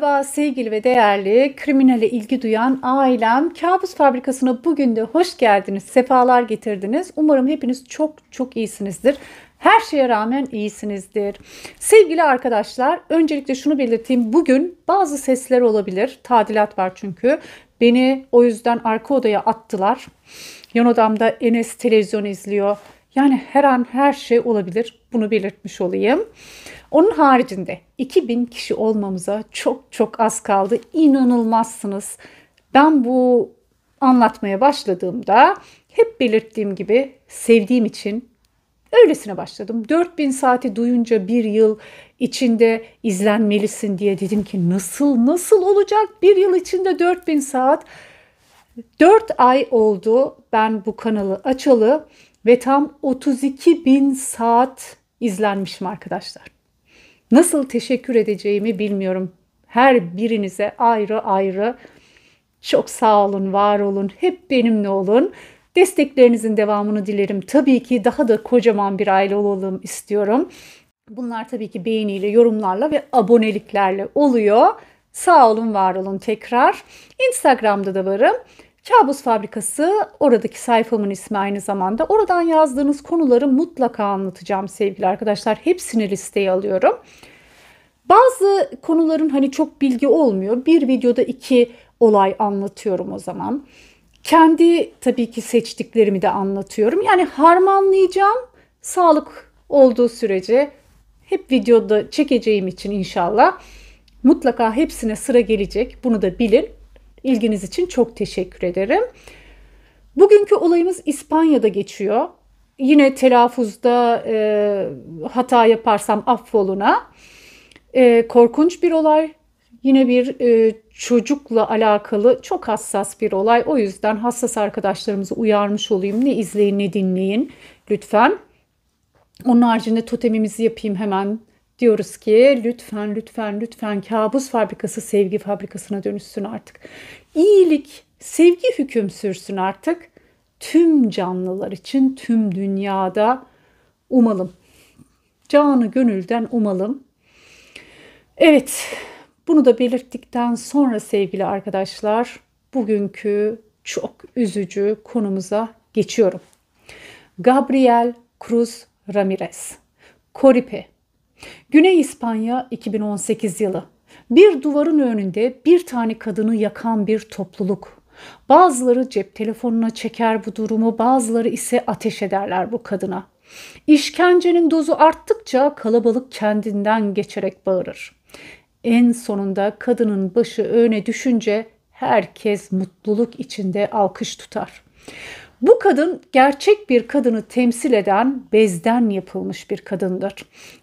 Merhaba sevgili ve değerli kriminale ilgi duyan ailem. Kabus Fabrikası'na bugün de hoş geldiniz, sefalar getirdiniz. Umarım hepiniz çok çok iyisinizdir. Her şeye rağmen iyisinizdir. Sevgili arkadaşlar, öncelikle şunu belirteyim. Bugün bazı sesler olabilir. Tadilat var çünkü. Beni o yüzden arka odaya attılar. Yan odamda Enes televizyon izliyor. Yani her an her şey olabilir. Bunu belirtmiş olayım. Onun haricinde 2000 kişi olmamıza çok çok az kaldı. İnanılmazsınız. Ben bu anlatmaya başladığımda hep belirttiğim gibi sevdiğim için öylesine başladım. 4000 saati duyunca bir yıl içinde izlenmelisin diye dedim ki nasıl nasıl olacak bir yıl içinde 4000 saat. 4 ay oldu ben bu kanalı açalı ve tam 32 bin saat izlenmişim arkadaşlar. Nasıl teşekkür edeceğimi bilmiyorum. Her birinize ayrı ayrı çok sağ olun, var olun, hep benimle olun. Desteklerinizin devamını dilerim. Tabii ki daha da kocaman bir aile olalım istiyorum. Bunlar tabii ki beğeniyle, yorumlarla ve aboneliklerle oluyor. Sağ olun, var olun tekrar. Instagram'da da varım. Kabus Fabrikası oradaki sayfamın ismi aynı zamanda. Oradan yazdığınız konuları mutlaka anlatacağım sevgili arkadaşlar. Hepsini listeye alıyorum. Bazı konuların hani çok bilgi olmuyor. Bir videoda iki olay anlatıyorum o zaman. Kendi tabii ki seçtiklerimi de anlatıyorum. Yani harmanlayacağım. Sağlık olduğu sürece hep videoda çekeceğim için inşallah mutlaka hepsine sıra gelecek. Bunu da bilin. İlginiz için çok teşekkür ederim. Bugünkü olayımız İspanya'da geçiyor. Yine telaffuzda e, hata yaparsam affoluna. E, korkunç bir olay. Yine bir e, çocukla alakalı çok hassas bir olay. O yüzden hassas arkadaşlarımızı uyarmış olayım. Ne izleyin ne dinleyin lütfen. Onun haricinde totemimizi yapayım hemen diyoruz ki lütfen lütfen lütfen kabus fabrikası sevgi fabrikasına dönüşsün artık. İyilik, sevgi hüküm sürsün artık. Tüm canlılar için tüm dünyada umalım. Canı gönülden umalım. Evet, bunu da belirttikten sonra sevgili arkadaşlar, bugünkü çok üzücü konumuza geçiyorum. Gabriel Cruz Ramirez, Coripe Güney İspanya 2018 yılı. Bir duvarın önünde bir tane kadını yakan bir topluluk. Bazıları cep telefonuna çeker bu durumu, bazıları ise ateş ederler bu kadına. İşkencenin dozu arttıkça kalabalık kendinden geçerek bağırır. En sonunda kadının başı öne düşünce herkes mutluluk içinde alkış tutar. Bu kadın gerçek bir kadını temsil eden bezden yapılmış bir kadındır.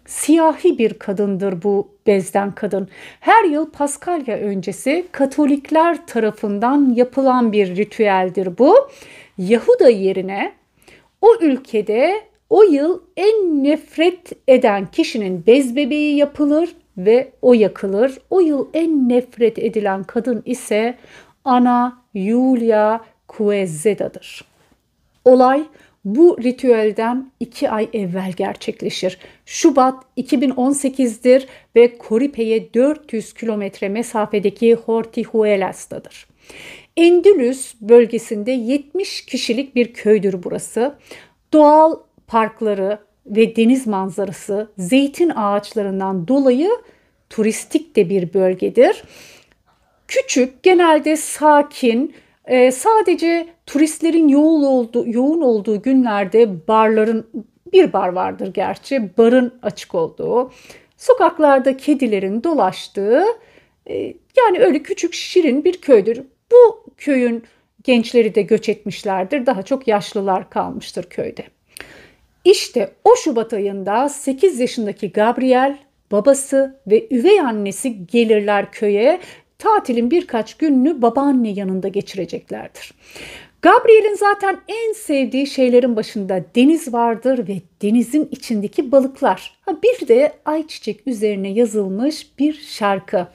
Siyahi bir kadındır bu bezden kadın. Her yıl Paskalya öncesi Katolikler tarafından yapılan bir ritüeldir bu. Yahuda yerine o ülkede o yıl en nefret eden kişinin bez bebeği yapılır ve o yakılır. O yıl en nefret edilen kadın ise Ana Julia Kuezzeda'dır. Olay bu ritüelden 2 ay evvel gerçekleşir. Şubat 2018'dir ve Koripe'ye 400 kilometre mesafedeki Hortihuelas'tadır. Endülüs bölgesinde 70 kişilik bir köydür burası. Doğal parkları ve deniz manzarası zeytin ağaçlarından dolayı turistik de bir bölgedir. Küçük, genelde sakin, e, sadece turistlerin yoğun olduğu, yoğun olduğu günlerde barların bir bar vardır gerçi barın açık olduğu, sokaklarda kedilerin dolaştığı e, yani öyle küçük şirin bir köydür. Bu köyün gençleri de göç etmişlerdir. Daha çok yaşlılar kalmıştır köyde. İşte o Şubat ayında 8 yaşındaki Gabriel, babası ve üvey annesi gelirler köye tatilin birkaç gününü babaanne yanında geçireceklerdir. Gabriel'in zaten en sevdiği şeylerin başında deniz vardır ve denizin içindeki balıklar. Ha bir de ayçiçek üzerine yazılmış bir şarkı.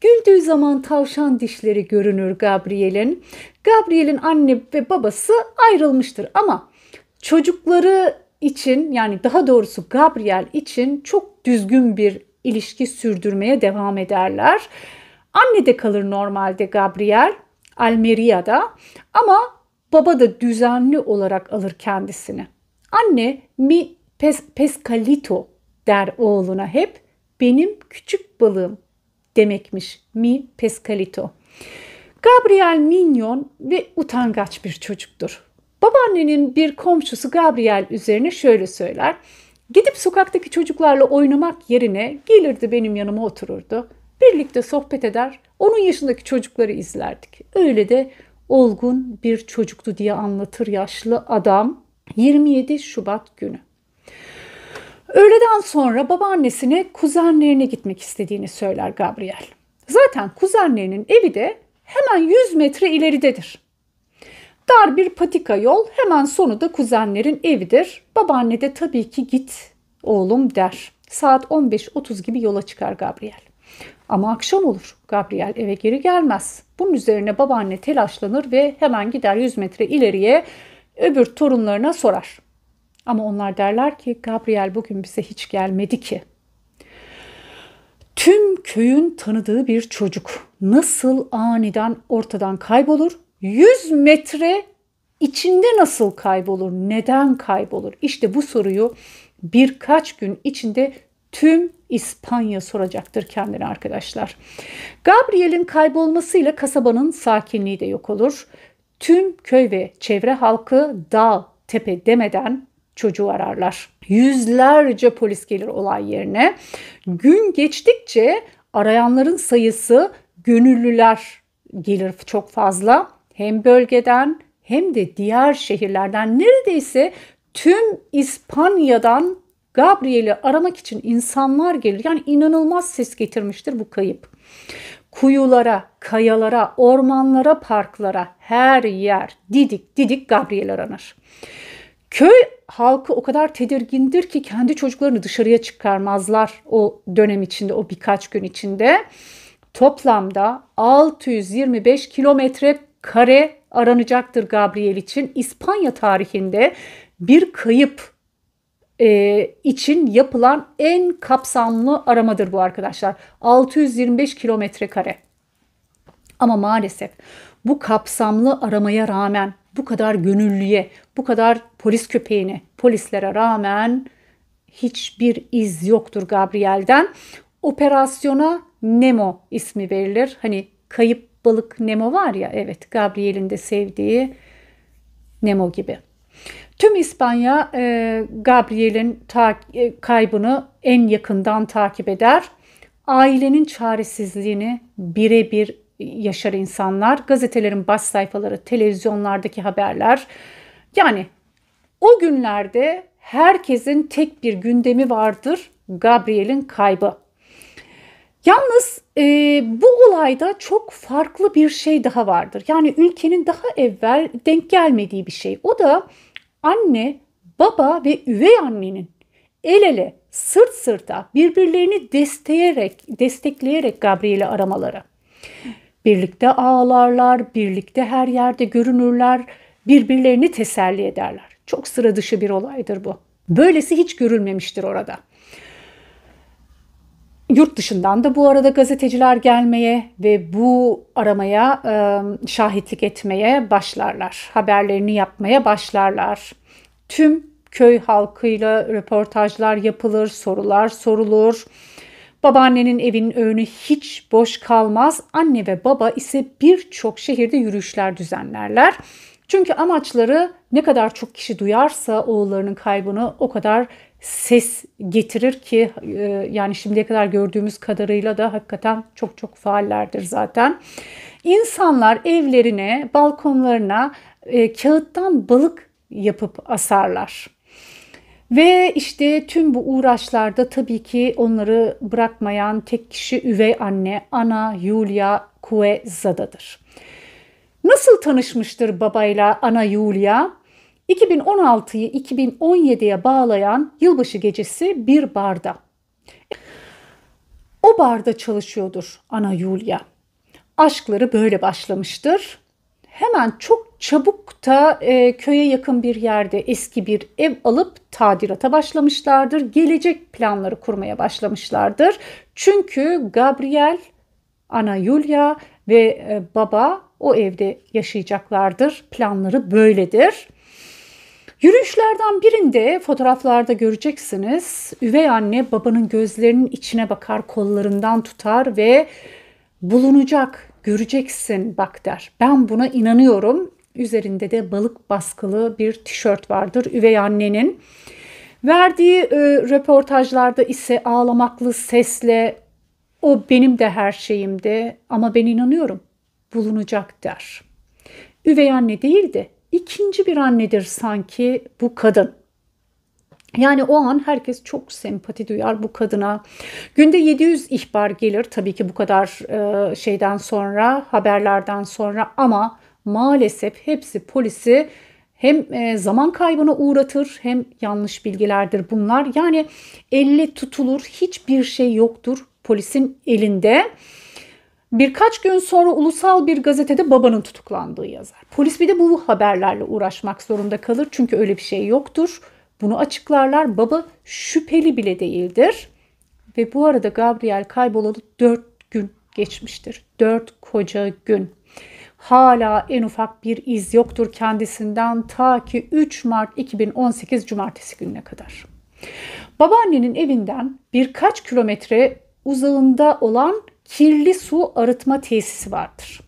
Güldüğü zaman tavşan dişleri görünür Gabriel'in. Gabriel'in anne ve babası ayrılmıştır ama çocukları için yani daha doğrusu Gabriel için çok düzgün bir ilişki sürdürmeye devam ederler. Anne de kalır normalde Gabriel Almeria'da ama baba da düzenli olarak alır kendisini. Anne mi pes, pescalito der oğluna hep benim küçük balığım demekmiş mi pescalito. Gabriel minyon ve utangaç bir çocuktur. Babaannenin bir komşusu Gabriel üzerine şöyle söyler. Gidip sokaktaki çocuklarla oynamak yerine gelirdi benim yanıma otururdu. Birlikte sohbet eder, onun yaşındaki çocukları izlerdik. Öyle de olgun bir çocuktu diye anlatır yaşlı adam 27 Şubat günü. Öğleden sonra babaannesine kuzenlerine gitmek istediğini söyler Gabriel. Zaten kuzenlerinin evi de hemen 100 metre ileridedir. Dar bir patika yol hemen sonu da kuzenlerin evidir. Babaanne de tabii ki git oğlum der. Saat 15.30 gibi yola çıkar Gabriel. Ama akşam olur. Gabriel eve geri gelmez. Bunun üzerine babaanne telaşlanır ve hemen gider 100 metre ileriye öbür torunlarına sorar. Ama onlar derler ki Gabriel bugün bize hiç gelmedi ki. Tüm köyün tanıdığı bir çocuk nasıl aniden ortadan kaybolur? 100 metre içinde nasıl kaybolur? Neden kaybolur? İşte bu soruyu birkaç gün içinde tüm İspanya soracaktır kendine arkadaşlar. Gabriel'in kaybolmasıyla kasabanın sakinliği de yok olur. Tüm köy ve çevre halkı dağ tepe demeden çocuğu ararlar. Yüzlerce polis gelir olay yerine. Gün geçtikçe arayanların sayısı gönüllüler gelir çok fazla. Hem bölgeden hem de diğer şehirlerden neredeyse tüm İspanya'dan Gabriel'i aramak için insanlar gelir. Yani inanılmaz ses getirmiştir bu kayıp. Kuyulara, kayalara, ormanlara, parklara her yer didik didik Gabriel aranır. Köy halkı o kadar tedirgindir ki kendi çocuklarını dışarıya çıkarmazlar o dönem içinde, o birkaç gün içinde. Toplamda 625 kilometre kare aranacaktır Gabriel için. İspanya tarihinde bir kayıp e, için yapılan en kapsamlı aramadır bu arkadaşlar. 625 kilometre kare. Ama maalesef bu kapsamlı aramaya rağmen bu kadar gönüllüye, bu kadar polis köpeğine, polislere rağmen hiçbir iz yoktur Gabriel'den. Operasyona Nemo ismi verilir. Hani kayıp balık Nemo var ya evet Gabriel'in de sevdiği Nemo gibi. Tüm İspanya e, Gabriel'in ta- e, kaybını en yakından takip eder. Ailenin çaresizliğini birebir yaşar insanlar. Gazetelerin baş sayfaları, televizyonlardaki haberler. Yani o günlerde herkesin tek bir gündemi vardır. Gabriel'in kaybı. Yalnız e, bu olayda çok farklı bir şey daha vardır. Yani ülkenin daha evvel denk gelmediği bir şey. O da Anne, baba ve üvey annenin el ele, sırt sırta birbirlerini desteyerek, destekleyerek Gabriel'i aramaları. Birlikte ağlarlar, birlikte her yerde görünürler, birbirlerini teselli ederler. Çok sıra dışı bir olaydır bu. Böylesi hiç görülmemiştir orada. Yurt dışından da bu arada gazeteciler gelmeye ve bu aramaya e, şahitlik etmeye başlarlar. Haberlerini yapmaya başlarlar. Tüm köy halkıyla röportajlar yapılır, sorular sorulur. Babaannenin evinin önü hiç boş kalmaz. Anne ve baba ise birçok şehirde yürüyüşler düzenlerler. Çünkü amaçları ne kadar çok kişi duyarsa oğullarının kaybını o kadar ses getirir ki e, yani şimdiye kadar gördüğümüz kadarıyla da hakikaten çok çok faallerdir zaten. İnsanlar evlerine, balkonlarına e, kağıttan balık yapıp asarlar. Ve işte tüm bu uğraşlarda tabii ki onları bırakmayan tek kişi üvey anne Ana Yulia Kuezada'dır. Nasıl tanışmıştır babayla Ana Yulia? 2016'yı 2017'ye bağlayan yılbaşı gecesi bir barda. O barda çalışıyordur Ana Yulia. Aşkları böyle başlamıştır. Hemen çok çabuk da e, köye yakın bir yerde eski bir ev alıp tadilata başlamışlardır. Gelecek planları kurmaya başlamışlardır. Çünkü Gabriel, Ana Yulia ve e, baba o evde yaşayacaklardır. Planları böyledir. Yürüyüşlerden birinde fotoğraflarda göreceksiniz. Üvey anne babanın gözlerinin içine bakar, kollarından tutar ve bulunacak, göreceksin bak der. Ben buna inanıyorum. Üzerinde de balık baskılı bir tişört vardır üvey annenin. Verdiği e, röportajlarda ise ağlamaklı sesle o benim de her şeyimdi ama ben inanıyorum bulunacak der. Üvey anne değil de ikinci bir annedir sanki bu kadın. Yani o an herkes çok sempati duyar bu kadına. Günde 700 ihbar gelir tabii ki bu kadar e, şeyden sonra, haberlerden sonra ama maalesef hepsi polisi hem e, zaman kaybına uğratır hem yanlış bilgilerdir bunlar. Yani elle tutulur hiçbir şey yoktur polisin elinde. Birkaç gün sonra ulusal bir gazetede babanın tutuklandığı yazar. Polis bir de bu haberlerle uğraşmak zorunda kalır çünkü öyle bir şey yoktur. Bunu açıklarlar. Baba şüpheli bile değildir. Ve bu arada Gabriel kaybolalı 4 gün geçmiştir. 4 koca gün. Hala en ufak bir iz yoktur kendisinden ta ki 3 Mart 2018 Cumartesi gününe kadar. Babaannenin evinden birkaç kilometre uzağında olan kirli su arıtma tesisi vardır.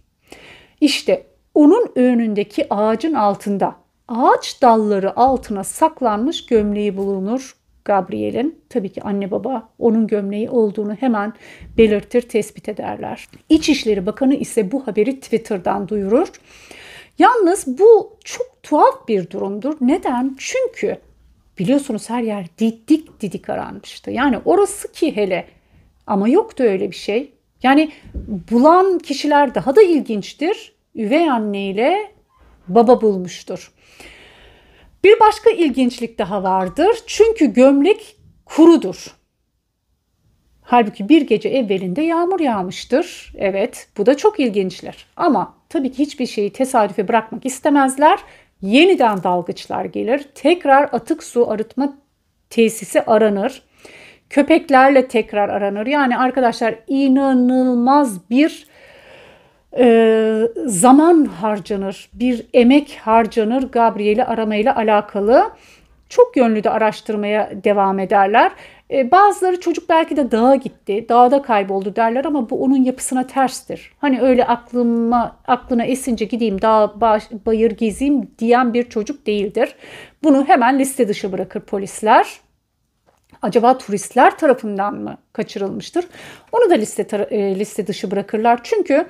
İşte onun önündeki ağacın altında ağaç dalları altına saklanmış gömleği bulunur Gabriel'in. Tabii ki anne baba onun gömleği olduğunu hemen belirtir, tespit ederler. İçişleri Bakanı ise bu haberi Twitter'dan duyurur. Yalnız bu çok tuhaf bir durumdur. Neden? Çünkü biliyorsunuz her yer didik didik aranmıştı. Yani orası ki hele ama yoktu öyle bir şey. Yani bulan kişiler daha da ilginçtir. Üvey anne ile baba bulmuştur. Bir başka ilginçlik daha vardır. Çünkü gömlek kurudur. Halbuki bir gece evvelinde yağmur yağmıştır. Evet, bu da çok ilginçler. Ama tabii ki hiçbir şeyi tesadüfe bırakmak istemezler. Yeniden dalgıçlar gelir. Tekrar atık su arıtma tesisi aranır köpeklerle tekrar aranır. Yani arkadaşlar inanılmaz bir e, zaman harcanır, bir emek harcanır Gabriel'i aramayla alakalı. Çok yönlü de araştırmaya devam ederler. E, bazıları çocuk belki de dağa gitti, dağda kayboldu derler ama bu onun yapısına terstir. Hani öyle aklıma aklına esince gideyim dağ baş, bayır gezeyim diyen bir çocuk değildir. Bunu hemen liste dışı bırakır polisler acaba turistler tarafından mı kaçırılmıştır? Onu da liste, e, liste dışı bırakırlar. Çünkü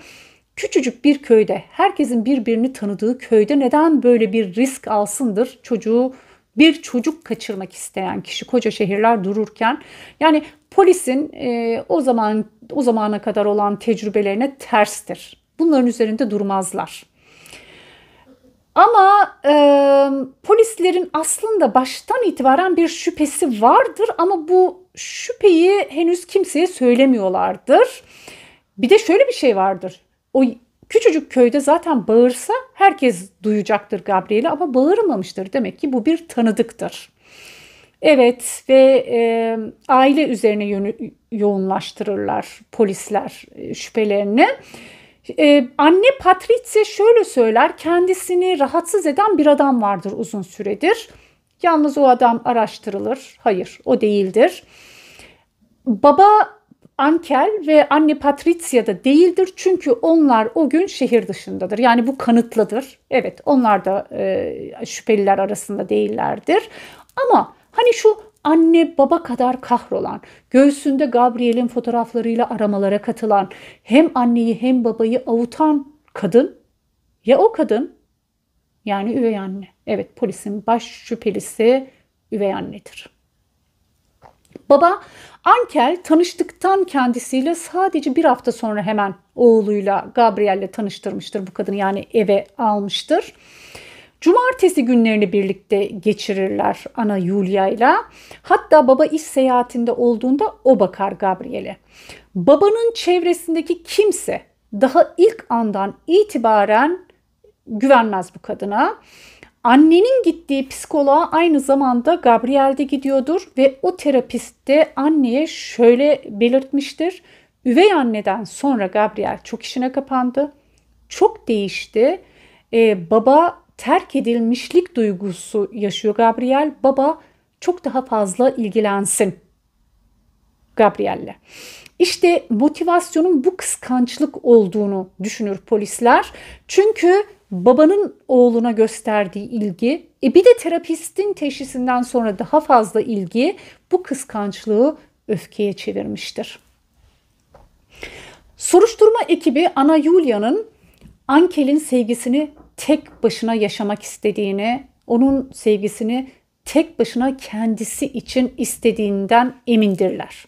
küçücük bir köyde herkesin birbirini tanıdığı köyde neden böyle bir risk alsındır çocuğu bir çocuk kaçırmak isteyen kişi koca şehirler dururken yani polisin e, o zaman o zamana kadar olan tecrübelerine terstir. Bunların üzerinde durmazlar. Ama e, polislerin aslında baştan itibaren bir şüphesi vardır ama bu şüpheyi henüz kimseye söylemiyorlardır. Bir de şöyle bir şey vardır. O küçücük köyde zaten bağırsa herkes duyacaktır Gabriel'i ama bağırmamıştır. Demek ki bu bir tanıdıktır. Evet ve e, aile üzerine yönü, yoğunlaştırırlar polisler e, şüphelerini. Ee, anne Patrice şöyle söyler kendisini rahatsız eden bir adam vardır uzun süredir. Yalnız o adam araştırılır. Hayır o değildir. Baba Ankel ve anne Patricia da değildir çünkü onlar o gün şehir dışındadır. Yani bu kanıtlıdır. Evet onlar da e, şüpheliler arasında değillerdir. Ama hani şu anne baba kadar kahrolan, göğsünde Gabriel'in fotoğraflarıyla aramalara katılan, hem anneyi hem babayı avutan kadın ya o kadın yani üvey anne. Evet polisin baş şüphelisi üvey annedir. Baba Ankel tanıştıktan kendisiyle sadece bir hafta sonra hemen oğluyla Gabriel'le tanıştırmıştır bu kadını yani eve almıştır. Cumartesi günlerini birlikte geçirirler ana ile. Hatta baba iş seyahatinde olduğunda o bakar Gabriel'e. Babanın çevresindeki kimse daha ilk andan itibaren güvenmez bu kadına. Annenin gittiği psikoloğa aynı zamanda Gabriel de gidiyordur ve o terapist de anneye şöyle belirtmiştir. Üvey anneden sonra Gabriel çok işine kapandı. Çok değişti. Ee, baba terk edilmişlik duygusu yaşıyor Gabriel. Baba çok daha fazla ilgilensin Gabriel'le. İşte motivasyonun bu kıskançlık olduğunu düşünür polisler. Çünkü babanın oğluna gösterdiği ilgi, e bir de terapistin teşhisinden sonra daha fazla ilgi bu kıskançlığı öfkeye çevirmiştir. Soruşturma ekibi Ana Julia'nın Ankel'in sevgisini tek başına yaşamak istediğini, onun sevgisini tek başına kendisi için istediğinden emindirler.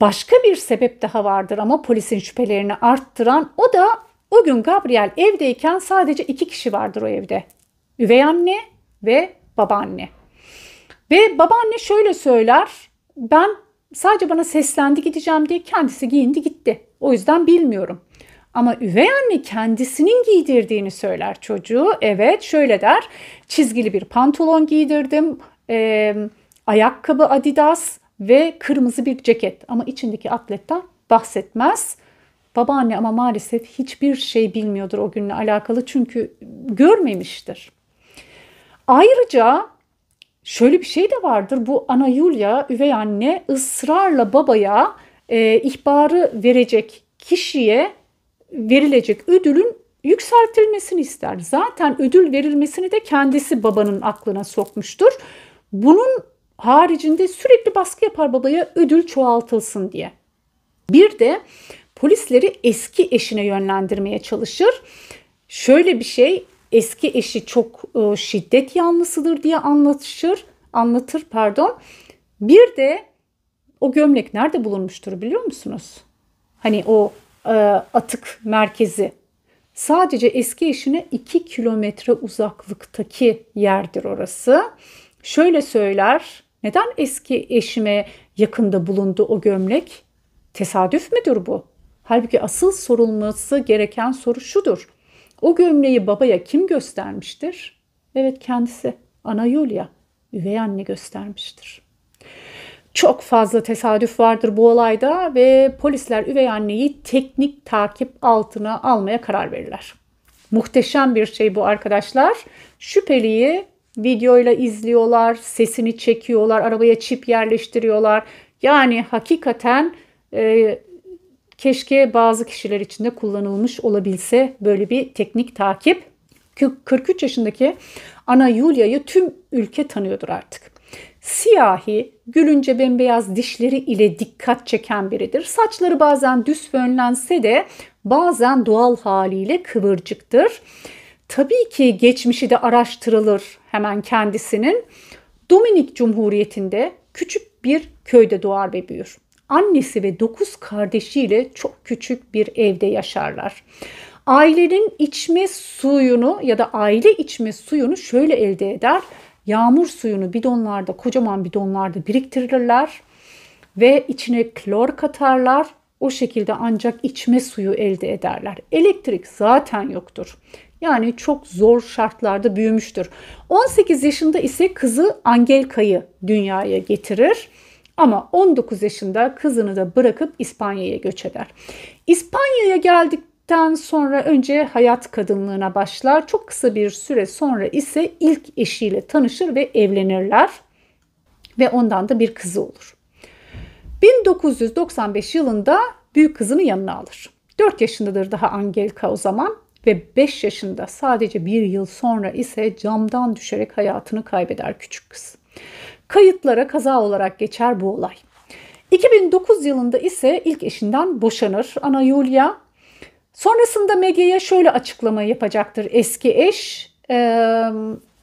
Başka bir sebep daha vardır ama polisin şüphelerini arttıran o da o gün Gabriel evdeyken sadece iki kişi vardır o evde. Üvey anne ve babaanne. Ve babaanne şöyle söyler. Ben sadece bana seslendi gideceğim diye kendisi giyindi gitti. O yüzden bilmiyorum. Ama üvey anne kendisinin giydirdiğini söyler çocuğu. Evet şöyle der çizgili bir pantolon giydirdim, e, ayakkabı adidas ve kırmızı bir ceket. Ama içindeki atletten bahsetmez. Babaanne ama maalesef hiçbir şey bilmiyordur o günle alakalı çünkü görmemiştir. Ayrıca şöyle bir şey de vardır. Bu Ana Yulia, üvey anne ısrarla babaya e, ihbarı verecek kişiye verilecek ödülün yükseltilmesini ister. Zaten ödül verilmesini de kendisi babanın aklına sokmuştur. Bunun haricinde sürekli baskı yapar babaya ödül çoğaltılsın diye. Bir de polisleri eski eşine yönlendirmeye çalışır. Şöyle bir şey eski eşi çok e, şiddet yanlısıdır diye anlatışır, anlatır pardon. Bir de o gömlek nerede bulunmuştur biliyor musunuz? Hani o e, atık merkezi sadece eski eşine 2 kilometre uzaklıktaki yerdir orası. Şöyle söyler, neden eski eşime yakında bulundu o gömlek? Tesadüf müdür bu? Halbuki asıl sorulması gereken soru şudur. O gömleği babaya kim göstermiştir? Evet kendisi, Ana Yulia, üvey anne göstermiştir. Çok fazla tesadüf vardır bu olayda ve polisler üvey anneyi teknik takip altına almaya karar verirler. Muhteşem bir şey bu arkadaşlar. Şüpheliyi videoyla izliyorlar, sesini çekiyorlar, arabaya çip yerleştiriyorlar. Yani hakikaten e, keşke bazı kişiler için de kullanılmış olabilse böyle bir teknik takip. 43 yaşındaki Ana Yulia'yı tüm ülke tanıyordur artık. Siyahi, gülünce bembeyaz dişleri ile dikkat çeken biridir. Saçları bazen düz fönlense de bazen doğal haliyle kıvırcıktır. Tabii ki geçmişi de araştırılır hemen kendisinin. Dominik Cumhuriyeti'nde küçük bir köyde doğar ve büyür. Annesi ve dokuz kardeşiyle çok küçük bir evde yaşarlar. Ailenin içme suyunu ya da aile içme suyunu şöyle elde eder. Yağmur suyunu bidonlarda, kocaman bidonlarda biriktirirler ve içine klor katarlar. O şekilde ancak içme suyu elde ederler. Elektrik zaten yoktur. Yani çok zor şartlarda büyümüştür. 18 yaşında ise kızı Angelika'yı dünyaya getirir. Ama 19 yaşında kızını da bırakıp İspanya'ya göç eder. İspanya'ya geldik evlendikten sonra önce hayat kadınlığına başlar. Çok kısa bir süre sonra ise ilk eşiyle tanışır ve evlenirler ve ondan da bir kızı olur. 1995 yılında büyük kızını yanına alır. 4 yaşındadır daha Angelika o zaman ve 5 yaşında sadece bir yıl sonra ise camdan düşerek hayatını kaybeder küçük kız. Kayıtlara kaza olarak geçer bu olay. 2009 yılında ise ilk eşinden boşanır. Ana Yulia Sonrasında medyaya şöyle açıklama yapacaktır eski eş. E,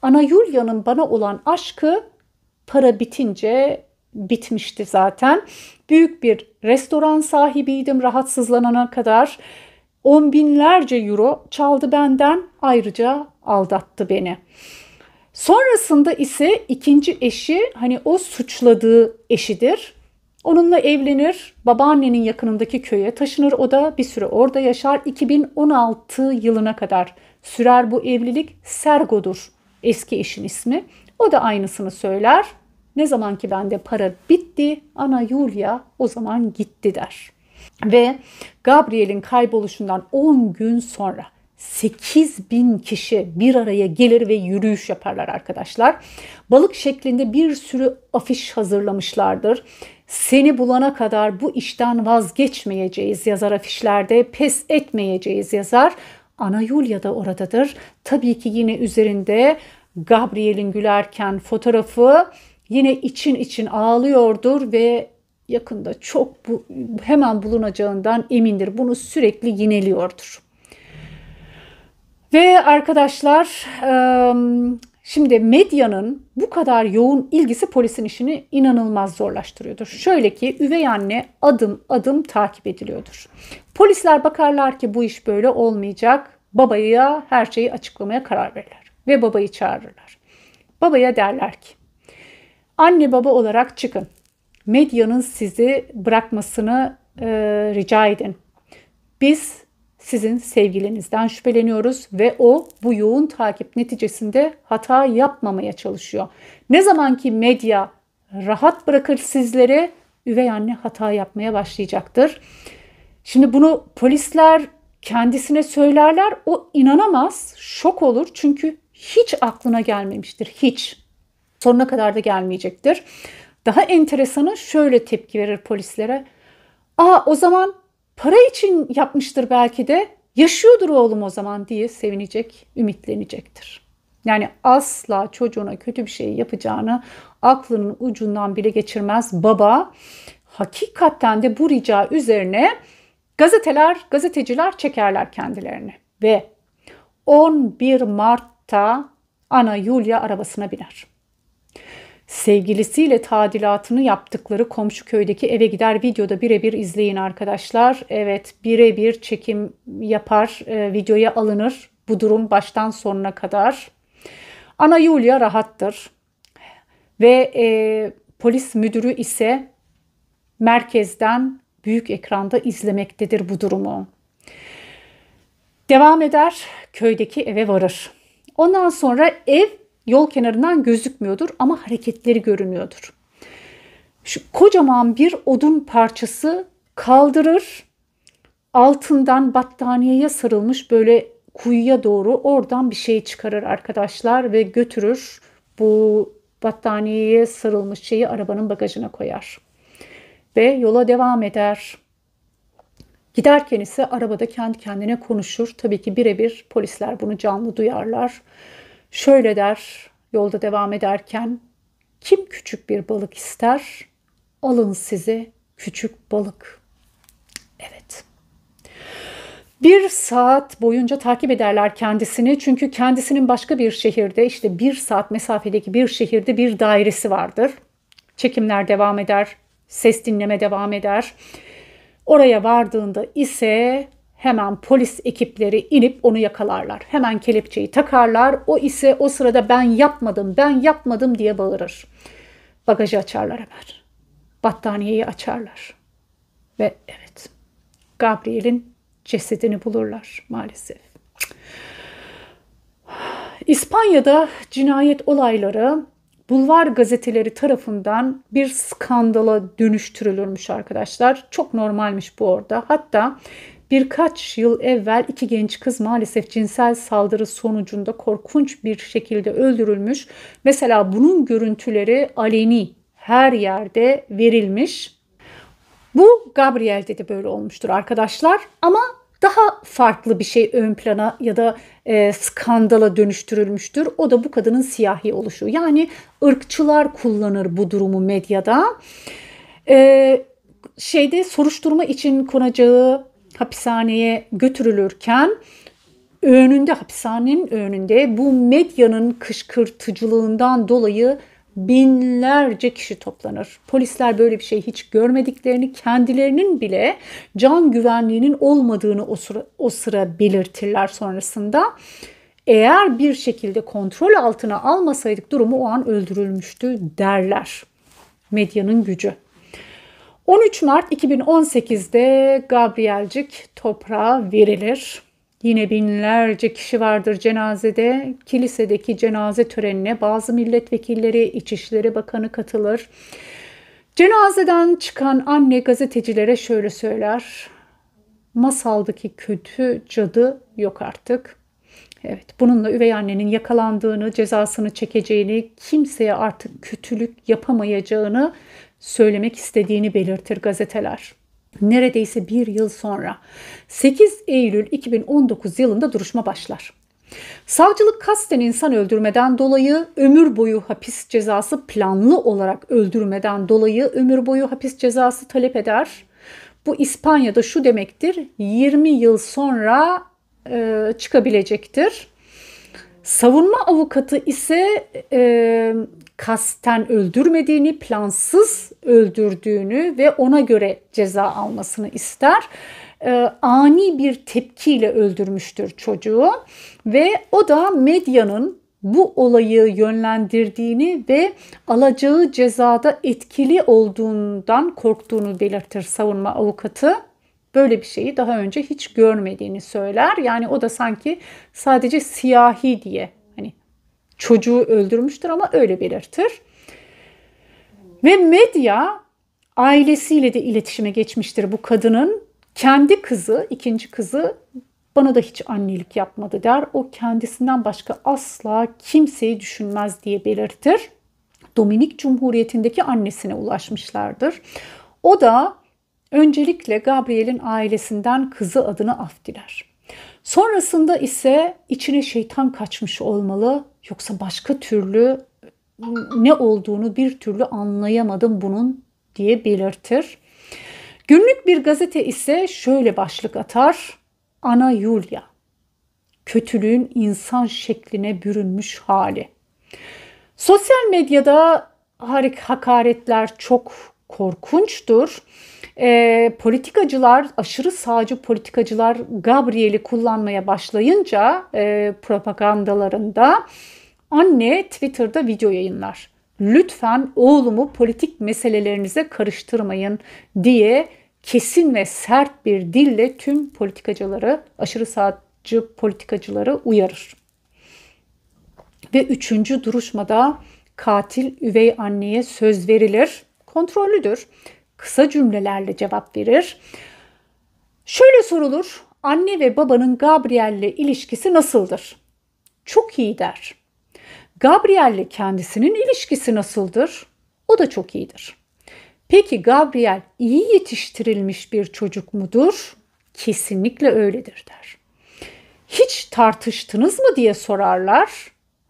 Ana Yulia'nın bana olan aşkı para bitince bitmişti zaten. Büyük bir restoran sahibiydim rahatsızlanana kadar. On binlerce euro çaldı benden ayrıca aldattı beni. Sonrasında ise ikinci eşi hani o suçladığı eşidir. Onunla evlenir, babaannenin yakınındaki köye taşınır. O da bir süre orada yaşar. 2016 yılına kadar sürer bu evlilik. Sergo'dur eski eşin ismi. O da aynısını söyler. Ne zaman ki bende para bitti, ana Yulia o zaman gitti der. Ve Gabriel'in kayboluşundan 10 gün sonra 8 bin kişi bir araya gelir ve yürüyüş yaparlar arkadaşlar. Balık şeklinde bir sürü afiş hazırlamışlardır. Seni bulana kadar bu işten vazgeçmeyeceğiz yazar afişlerde, pes etmeyeceğiz yazar. Ana Yulia da oradadır. Tabii ki yine üzerinde Gabriel'in gülerken fotoğrafı yine için için ağlıyordur ve yakında çok bu, hemen bulunacağından emindir. Bunu sürekli yineliyordur. Ve arkadaşlar Şimdi medyanın bu kadar yoğun ilgisi polisin işini inanılmaz zorlaştırıyordur. Şöyle ki üvey anne adım adım takip ediliyordur. Polisler bakarlar ki bu iş böyle olmayacak. Babaya her şeyi açıklamaya karar verirler ve babayı çağırırlar. Babaya derler ki anne baba olarak çıkın. Medyanın sizi bırakmasını e, rica edin. Biz sizin sevgilinizden şüpheleniyoruz ve o bu yoğun takip neticesinde hata yapmamaya çalışıyor. Ne zaman ki medya rahat bırakır sizlere üvey anne hata yapmaya başlayacaktır. Şimdi bunu polisler kendisine söylerler o inanamaz, şok olur çünkü hiç aklına gelmemiştir, hiç. Sonuna kadar da gelmeyecektir. Daha enteresanı şöyle tepki verir polislere. Aa o zaman Para için yapmıştır belki de. Yaşıyordur oğlum o zaman diye sevinecek, ümitlenecektir. Yani asla çocuğuna kötü bir şey yapacağını aklının ucundan bile geçirmez baba. Hakikaten de bu rica üzerine gazeteler, gazeteciler çekerler kendilerini ve 11 Mart'ta Ana Yulia arabasına biner sevgilisiyle tadilatını yaptıkları komşu köydeki eve gider videoda birebir izleyin arkadaşlar. Evet birebir çekim yapar e, videoya alınır bu durum baştan sonuna kadar. Ana Yulia rahattır ve e, polis müdürü ise merkezden büyük ekranda izlemektedir bu durumu. Devam eder köydeki eve varır. Ondan sonra ev yol kenarından gözükmüyordur ama hareketleri görünüyordur. Şu kocaman bir odun parçası kaldırır. Altından battaniyeye sarılmış böyle kuyuya doğru oradan bir şey çıkarır arkadaşlar ve götürür. Bu battaniyeye sarılmış şeyi arabanın bagajına koyar. Ve yola devam eder. Giderken ise arabada kendi kendine konuşur. Tabii ki birebir polisler bunu canlı duyarlar. Şöyle der yolda devam ederken kim küçük bir balık ister? Alın size küçük balık. Evet. Bir saat boyunca takip ederler kendisini çünkü kendisinin başka bir şehirde işte bir saat mesafedeki bir şehirde bir dairesi vardır. Çekimler devam eder, ses dinleme devam eder. Oraya vardığında ise hemen polis ekipleri inip onu yakalarlar. Hemen kelepçeyi takarlar. O ise o sırada ben yapmadım, ben yapmadım diye bağırır. Bagajı açarlar hemen. Battaniyeyi açarlar. Ve evet, Gabriel'in cesedini bulurlar maalesef. İspanya'da cinayet olayları bulvar gazeteleri tarafından bir skandala dönüştürülürmüş arkadaşlar. Çok normalmiş bu orada. Hatta Birkaç yıl evvel iki genç kız maalesef cinsel saldırı sonucunda korkunç bir şekilde öldürülmüş. Mesela bunun görüntüleri aleni her yerde verilmiş. Bu Gabriel'de de böyle olmuştur arkadaşlar ama daha farklı bir şey ön plana ya da e, skandala dönüştürülmüştür. O da bu kadının siyahi oluşu. Yani ırkçılar kullanır bu durumu medyada. E, şeyde soruşturma için konacağı hapishaneye götürülürken önünde hapishanenin önünde bu medyanın kışkırtıcılığından dolayı binlerce kişi toplanır. Polisler böyle bir şey hiç görmediklerini, kendilerinin bile can güvenliğinin olmadığını o sıra, o sıra belirtirler sonrasında. Eğer bir şekilde kontrol altına almasaydık durumu o an öldürülmüştü derler. Medyanın gücü. 13 Mart 2018'de Gabrielcik toprağa verilir. Yine binlerce kişi vardır cenazede. Kilisedeki cenaze törenine bazı milletvekilleri, İçişleri Bakanı katılır. Cenazeden çıkan anne gazetecilere şöyle söyler. Masaldaki kötü cadı yok artık. Evet, bununla üvey annenin yakalandığını, cezasını çekeceğini, kimseye artık kötülük yapamayacağını söylemek istediğini belirtir gazeteler. Neredeyse bir yıl sonra 8 Eylül 2019 yılında duruşma başlar. Savcılık kasten insan öldürmeden dolayı ömür boyu hapis cezası planlı olarak öldürmeden dolayı ömür boyu hapis cezası talep eder. Bu İspanya'da şu demektir 20 yıl sonra e, çıkabilecektir. Savunma avukatı ise e, kasten öldürmediğini, plansız öldürdüğünü ve ona göre ceza almasını ister. Ee, ani bir tepkiyle öldürmüştür çocuğu ve o da medyanın bu olayı yönlendirdiğini ve alacağı cezada etkili olduğundan korktuğunu belirtir savunma avukatı. Böyle bir şeyi daha önce hiç görmediğini söyler. Yani o da sanki sadece siyahi diye çocuğu öldürmüştür ama öyle belirtir. Ve medya ailesiyle de iletişime geçmiştir bu kadının. Kendi kızı, ikinci kızı bana da hiç annelik yapmadı der. O kendisinden başka asla kimseyi düşünmez diye belirtir. Dominik Cumhuriyeti'ndeki annesine ulaşmışlardır. O da öncelikle Gabriel'in ailesinden kızı adını af diler. Sonrasında ise içine şeytan kaçmış olmalı yoksa başka türlü ne olduğunu bir türlü anlayamadım bunun diye belirtir. Günlük bir gazete ise şöyle başlık atar. Ana Yulia. Kötülüğün insan şekline bürünmüş hali. Sosyal medyada harik hakaretler çok korkunçtur. E, politikacılar, aşırı sağcı politikacılar Gabriel'i kullanmaya başlayınca e, propagandalarında anne Twitter'da video yayınlar. Lütfen oğlumu politik meselelerinize karıştırmayın diye kesin ve sert bir dille tüm politikacıları, aşırı sağcı politikacıları uyarır. Ve üçüncü duruşmada katil üvey anneye söz verilir kontrollüdür. Kısa cümlelerle cevap verir. Şöyle sorulur. Anne ve babanın Gabriel'le ilişkisi nasıldır? Çok iyi der. Gabriel'le kendisinin ilişkisi nasıldır? O da çok iyidir. Peki Gabriel iyi yetiştirilmiş bir çocuk mudur? Kesinlikle öyledir der. Hiç tartıştınız mı diye sorarlar.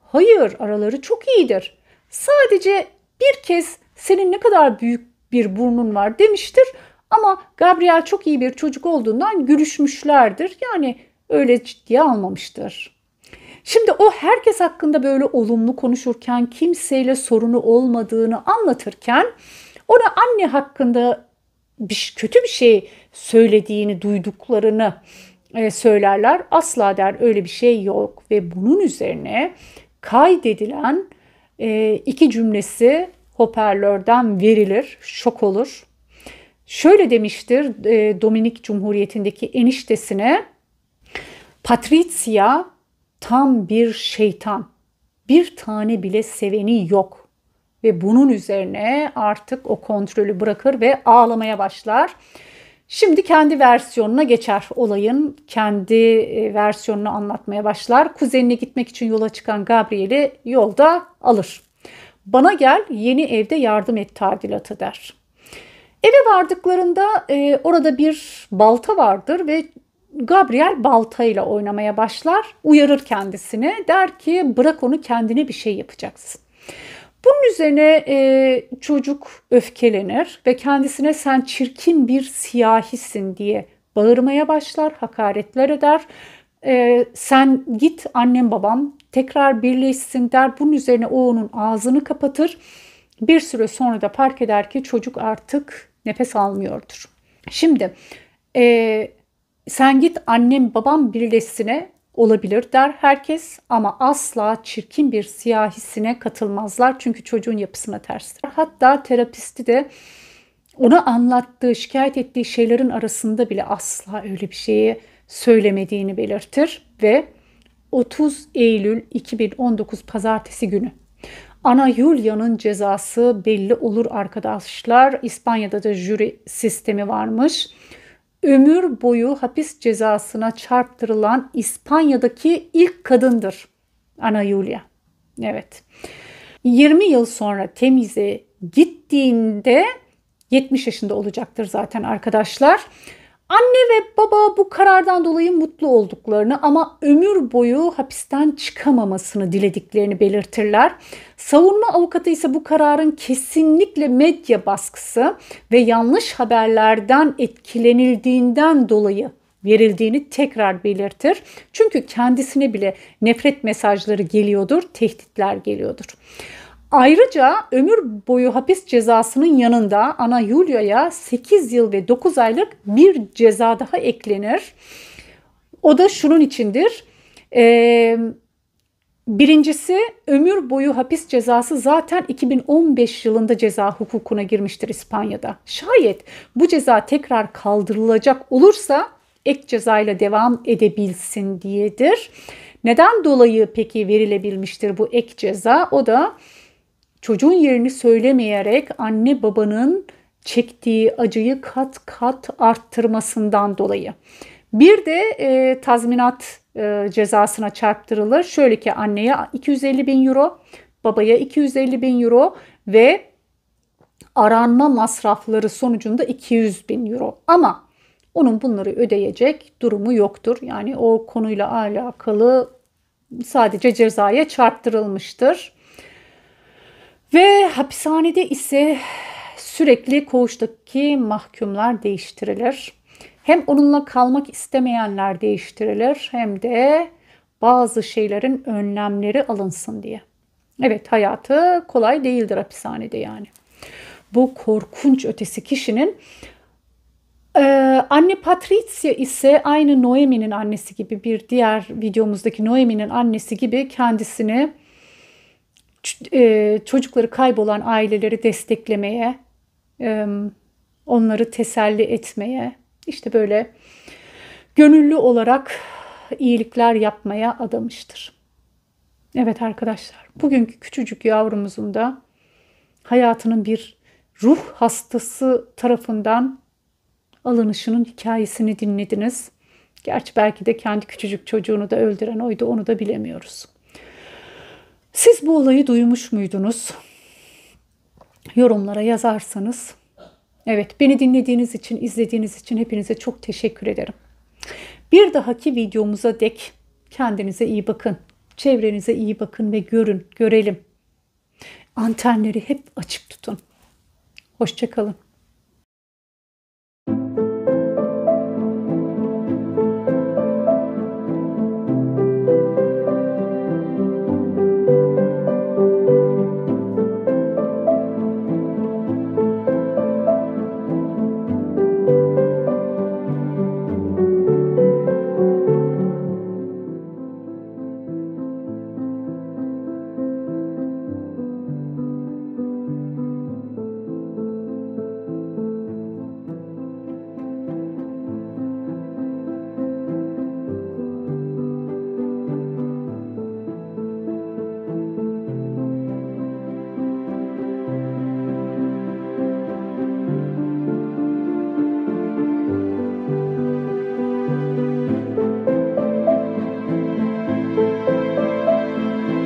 Hayır, araları çok iyidir. Sadece bir kez senin ne kadar büyük bir burnun var demiştir. Ama Gabriel çok iyi bir çocuk olduğundan gülüşmüşlerdir. Yani öyle ciddiye almamıştır. Şimdi o herkes hakkında böyle olumlu konuşurken, kimseyle sorunu olmadığını anlatırken ona anne hakkında bir, kötü bir şey söylediğini, duyduklarını e, söylerler. Asla der öyle bir şey yok ve bunun üzerine kaydedilen e, iki cümlesi hoparlörden verilir, şok olur. Şöyle demiştir e, Dominik Cumhuriyeti'ndeki eniştesine Patrizia tam bir şeytan. Bir tane bile seveni yok. Ve bunun üzerine artık o kontrolü bırakır ve ağlamaya başlar. Şimdi kendi versiyonuna geçer. Olayın kendi e, versiyonunu anlatmaya başlar. Kuzenine gitmek için yola çıkan Gabriel'i yolda alır. Bana gel yeni evde yardım et tadilatı der. Eve vardıklarında e, orada bir balta vardır ve Gabriel baltayla oynamaya başlar. Uyarır kendisini. Der ki bırak onu kendine bir şey yapacaksın. Bunun üzerine e, çocuk öfkelenir ve kendisine sen çirkin bir siyahisin diye bağırmaya başlar, hakaretler eder e, sen git annem babam tekrar birleşsin der. Bunun üzerine o onun ağzını kapatır. Bir süre sonra da fark eder ki çocuk artık nefes almıyordur. Şimdi e, sen git annem babam birleşsine olabilir der herkes ama asla çirkin bir siyahisine katılmazlar çünkü çocuğun yapısına terstir. Hatta terapisti de ona anlattığı, şikayet ettiği şeylerin arasında bile asla öyle bir şeyi söylemediğini belirtir ve 30 Eylül 2019 pazartesi günü Ana Yulia'nın cezası belli olur arkadaşlar. İspanya'da da jüri sistemi varmış. Ömür boyu hapis cezasına çarptırılan İspanya'daki ilk kadındır Ana Yulia. Evet. 20 yıl sonra temize gittiğinde 70 yaşında olacaktır zaten arkadaşlar. Anne ve baba bu karardan dolayı mutlu olduklarını ama ömür boyu hapisten çıkamamasını dilediklerini belirtirler. Savunma avukatı ise bu kararın kesinlikle medya baskısı ve yanlış haberlerden etkilenildiğinden dolayı verildiğini tekrar belirtir. Çünkü kendisine bile nefret mesajları geliyordur, tehditler geliyordur. Ayrıca ömür boyu hapis cezasının yanında Ana Julia'ya 8 yıl ve 9 aylık bir ceza daha eklenir. O da şunun içindir. Ee, birincisi ömür boyu hapis cezası zaten 2015 yılında ceza hukukuna girmiştir İspanya'da. Şayet bu ceza tekrar kaldırılacak olursa ek cezayla devam edebilsin diyedir. Neden dolayı peki verilebilmiştir bu ek ceza? O da çocuğun yerini söylemeyerek anne babanın çektiği acıyı kat kat arttırmasından dolayı. Bir de e, tazminat e, cezasına çarptırılır. Şöyle ki anneye 250 bin euro, babaya 250 bin euro ve aranma masrafları sonucunda 200 bin euro. Ama onun bunları ödeyecek durumu yoktur. Yani o konuyla alakalı sadece cezaya çarptırılmıştır. Ve hapishanede ise sürekli koğuştaki mahkumlar değiştirilir. Hem onunla kalmak istemeyenler değiştirilir hem de bazı şeylerin önlemleri alınsın diye. Evet hayatı kolay değildir hapishanede yani. Bu korkunç ötesi kişinin ee, anne Patricia ise aynı Noemi'nin annesi gibi bir diğer videomuzdaki Noemi'nin annesi gibi kendisini e, çocukları kaybolan aileleri desteklemeye, e, onları teselli etmeye, işte böyle gönüllü olarak iyilikler yapmaya adamıştır. Evet arkadaşlar, bugünkü küçücük yavrumuzun da hayatının bir ruh hastası tarafından alınışının hikayesini dinlediniz. Gerçi belki de kendi küçücük çocuğunu da öldüren oydu, onu da bilemiyoruz. Siz bu olayı duymuş muydunuz? Yorumlara yazarsanız. Evet, beni dinlediğiniz için, izlediğiniz için hepinize çok teşekkür ederim. Bir dahaki videomuza dek kendinize iyi bakın. Çevrenize iyi bakın ve görün, görelim. Antenleri hep açık tutun. Hoşçakalın.